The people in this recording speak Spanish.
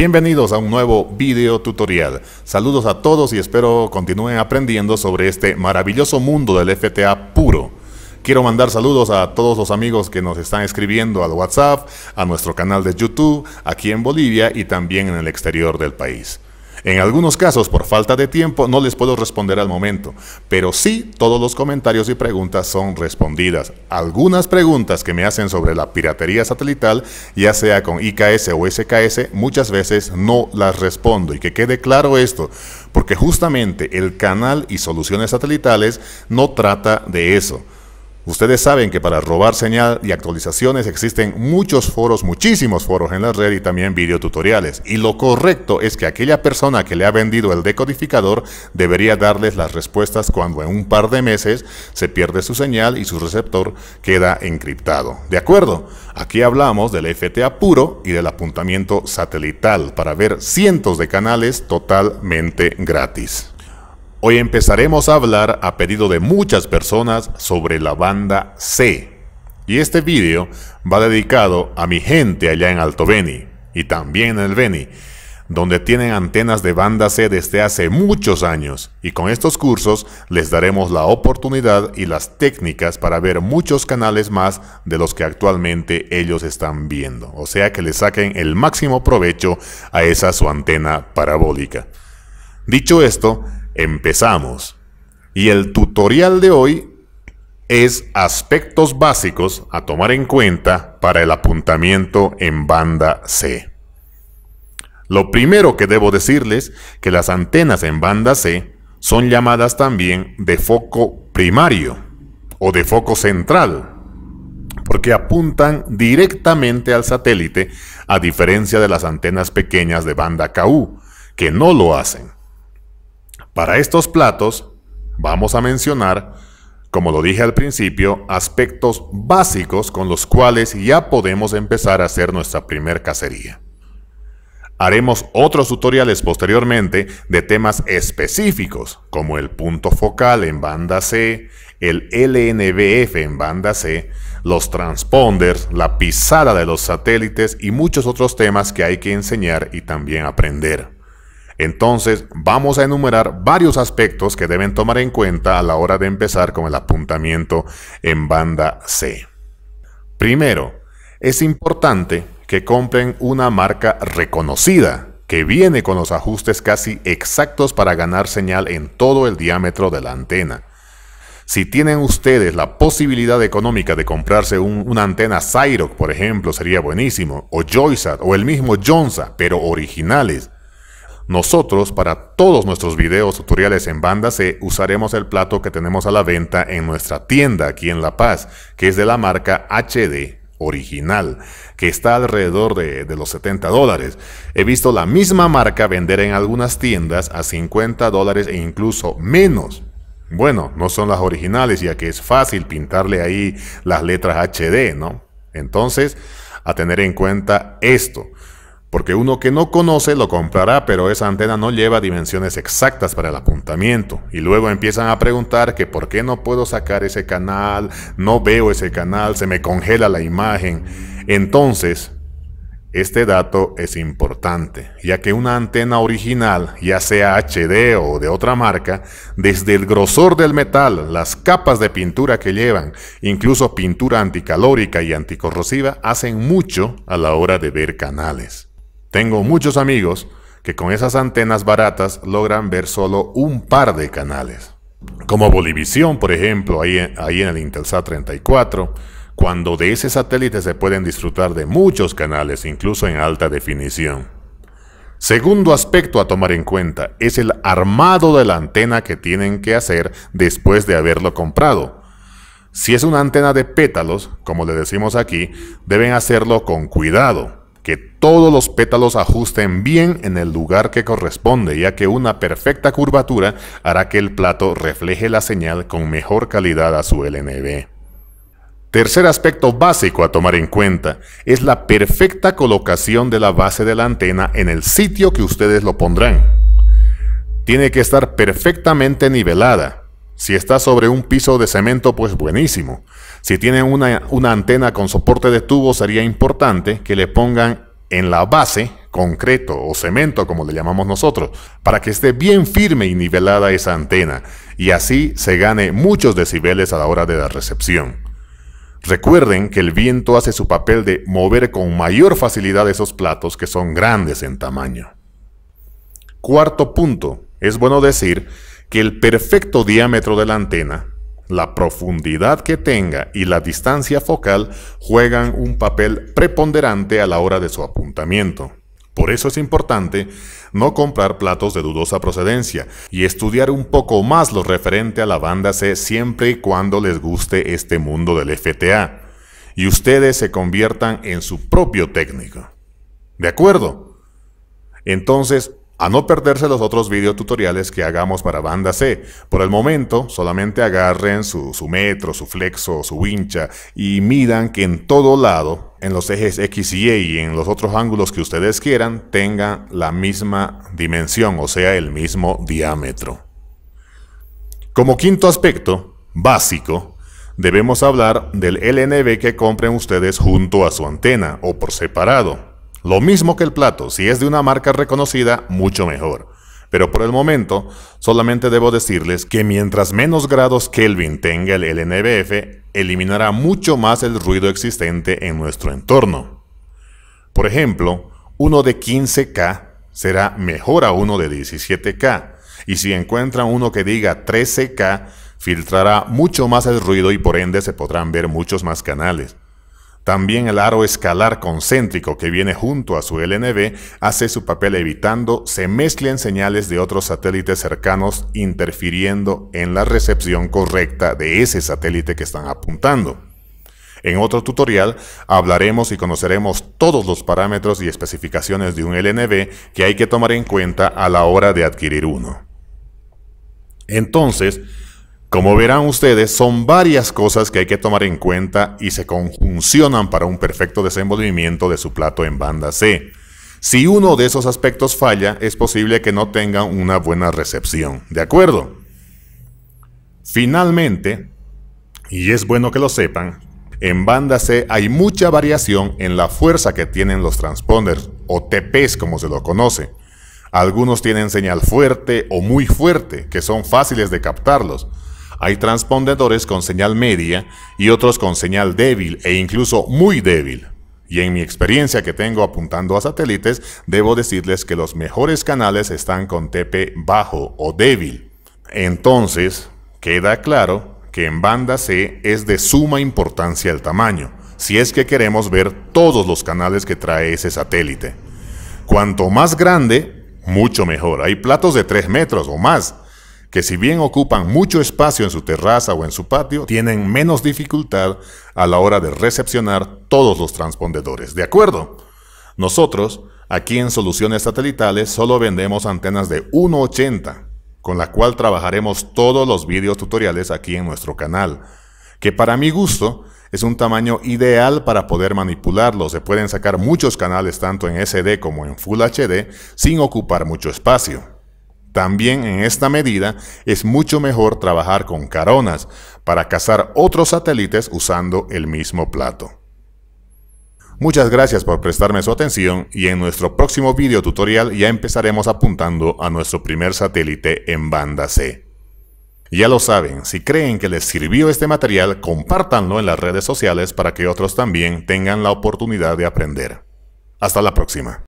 Bienvenidos a un nuevo video tutorial. Saludos a todos y espero continúen aprendiendo sobre este maravilloso mundo del FTA puro. Quiero mandar saludos a todos los amigos que nos están escribiendo al WhatsApp, a nuestro canal de YouTube, aquí en Bolivia y también en el exterior del país. En algunos casos, por falta de tiempo, no les puedo responder al momento, pero sí todos los comentarios y preguntas son respondidas. Algunas preguntas que me hacen sobre la piratería satelital, ya sea con IKS o SKS, muchas veces no las respondo. Y que quede claro esto, porque justamente el canal y soluciones satelitales no trata de eso Ustedes saben que para robar señal y actualizaciones existen muchos foros, muchísimos foros en la red y también videotutoriales. Y lo correcto es que aquella persona que le ha vendido el decodificador debería darles las respuestas cuando en un par de meses se pierde su señal y su receptor queda encriptado. ¿De acuerdo? Aquí hablamos del FTA puro y del apuntamiento satelital para ver cientos de canales totalmente gratis. Hoy empezaremos a hablar a pedido de muchas personas sobre la banda C. Y este video va dedicado a mi gente allá en Alto Beni y también en el Beni, donde tienen antenas de banda C desde hace muchos años. Y con estos cursos les daremos la oportunidad y las técnicas para ver muchos canales más de los que actualmente ellos están viendo. O sea que le saquen el máximo provecho a esa su antena parabólica. Dicho esto, Empezamos. Y el tutorial de hoy es aspectos básicos a tomar en cuenta para el apuntamiento en banda C. Lo primero que debo decirles que las antenas en banda C son llamadas también de foco primario o de foco central, porque apuntan directamente al satélite a diferencia de las antenas pequeñas de banda KU, que no lo hacen. Para estos platos vamos a mencionar, como lo dije al principio, aspectos básicos con los cuales ya podemos empezar a hacer nuestra primer cacería. Haremos otros tutoriales posteriormente de temas específicos, como el punto focal en banda C, el LNBF en banda C, los transponders, la pisada de los satélites y muchos otros temas que hay que enseñar y también aprender. Entonces vamos a enumerar varios aspectos que deben tomar en cuenta a la hora de empezar con el apuntamiento en banda C. Primero, es importante que compren una marca reconocida que viene con los ajustes casi exactos para ganar señal en todo el diámetro de la antena. Si tienen ustedes la posibilidad económica de comprarse una antena Cyroc, por ejemplo, sería buenísimo, o Joysat, o el mismo Jonsa, pero originales. Nosotros, para todos nuestros videos tutoriales en banda C, usaremos el plato que tenemos a la venta en nuestra tienda aquí en La Paz, que es de la marca HD original, que está alrededor de, de, los 70 dólares. He visto la misma marca vender en algunas tiendas a 50 dólares e incluso menos. Bueno, no son las originales, ya que es fácil pintarle ahí las letras HD, ¿no? Entonces, a tener en cuenta esto porque uno que no conoce lo comprará, pero esa antena no lleva dimensiones exactas para el apuntamiento. Y luego empiezan a preguntar que por qué no puedo sacar ese canal, no veo ese canal, se me congela la imagen. Entonces, este dato es importante, ya que una antena original, ya sea HD o de otra marca, desde el grosor del metal, las capas de pintura que llevan, incluso pintura anticalórica y anticorrosiva, hacen mucho a la hora de ver canales. Tengo muchos amigos que con esas antenas baratas logran ver solo un par de canales. Como Bolivisión, por ejemplo, ahí, ahí en el Intelsat 34, cuando de ese satélite se pueden disfrutar de muchos canales, incluso en alta definición. Segundo aspecto a tomar en cuenta es el armado de la antena que tienen que hacer después de haberlo comprado. Si es una antena de pétalos, como le decimos aquí, deben hacerlo con cuidado que todos los pétalos ajusten bien en el lugar que corresponde, ya que una perfecta curvatura hará que el plato refleje la señal con mejor calidad a su LNB. Tercer aspecto básico a tomar en cuenta es la perfecta colocación de la base de la antena en el sitio que ustedes lo pondrán. Tiene que estar perfectamente nivelada, si está sobre un piso de cemento, pues buenísimo. Si tienen una, una antena con soporte de tubo, sería importante que le pongan en la base concreto o cemento, como le llamamos nosotros, para que esté bien firme y nivelada esa antena, y así se gane muchos decibeles a la hora de la recepción. Recuerden que el viento hace su papel de mover con mayor facilidad esos platos que son grandes en tamaño. Cuarto punto, es bueno decir que el perfecto diámetro de la antena, la profundidad que tenga y la distancia focal juegan un papel preponderante a la hora de su apuntamiento. Por eso es importante no comprar platos de dudosa procedencia y estudiar un poco más lo referente a la banda C siempre y cuando les guste este mundo del FTA y ustedes se conviertan en su propio técnico. ¿De acuerdo? Entonces, a no perderse los otros video tutoriales que hagamos para banda C. Por el momento, solamente agarren su, metro, su flexo, su wincha y midan que en todo lado, en los ejes X y Y y en los otros ángulos que ustedes quieran, tengan la misma dimensión, o sea, el mismo diámetro. Como quinto aspecto, básico, debemos hablar del LNB que compren ustedes junto a su antena o por separado. Lo mismo que el plato, si es de una marca reconocida, mucho mejor. Pero por el momento, solamente debo decirles que mientras menos grados Kelvin tenga el LNBF, eliminará mucho más el ruido existente en nuestro entorno. Por ejemplo, uno de 15K será mejor a uno de 17K, y si encuentran uno que diga 13K, filtrará mucho más el ruido y por ende se podrán ver muchos más canales. También el aro escalar concéntrico que viene junto a su LNB hace su papel evitando se mezclen señales de otros satélites cercanos interfiriendo en la recepción correcta de ese satélite que están apuntando. En otro tutorial hablaremos y conoceremos todos los parámetros y especificaciones de un LNB que hay que tomar en cuenta a la hora de adquirir uno. Entonces, como verán ustedes, son varias cosas que hay que tomar en cuenta y se conjuncionan para un perfecto desenvolvimiento de su plato en banda C. Si uno de esos aspectos falla, es posible que no tengan una buena recepción. ¿De acuerdo? Finalmente, y es bueno que lo sepan, en banda C hay mucha variación en la fuerza que tienen los transponders, o TPs como se lo conoce. Algunos tienen señal fuerte o muy fuerte, que son fáciles de captarlos. Hay transpondedores con señal media y otros con señal débil e incluso muy débil. Y en mi experiencia que tengo apuntando a satélites, debo decirles que los mejores canales están con TP bajo o débil. Entonces, queda claro que en banda C es de suma importancia el tamaño, si es que queremos ver todos los canales que trae ese satélite. Cuanto más grande, mucho mejor. Hay platos de 3 metros o más que si bien ocupan mucho espacio en su terraza o en su patio, tienen menos dificultad a la hora de recepcionar todos los transpondedores. ¿De acuerdo? Nosotros, aquí en Soluciones Satelitales, solo vendemos antenas de 1.80, con la cual trabajaremos todos los videos tutoriales aquí en nuestro canal, que para mi gusto es un tamaño ideal para poder manipularlo. Se pueden sacar muchos canales tanto en SD como en Full HD sin ocupar mucho espacio. También en esta medida es mucho mejor trabajar con caronas para cazar otros satélites usando el mismo plato. Muchas gracias por prestarme su atención y en nuestro próximo video tutorial ya empezaremos apuntando a nuestro primer satélite en banda C. Ya lo saben, si creen que les sirvió este material, compártanlo en las redes sociales para que otros también tengan la oportunidad de aprender. Hasta la próxima.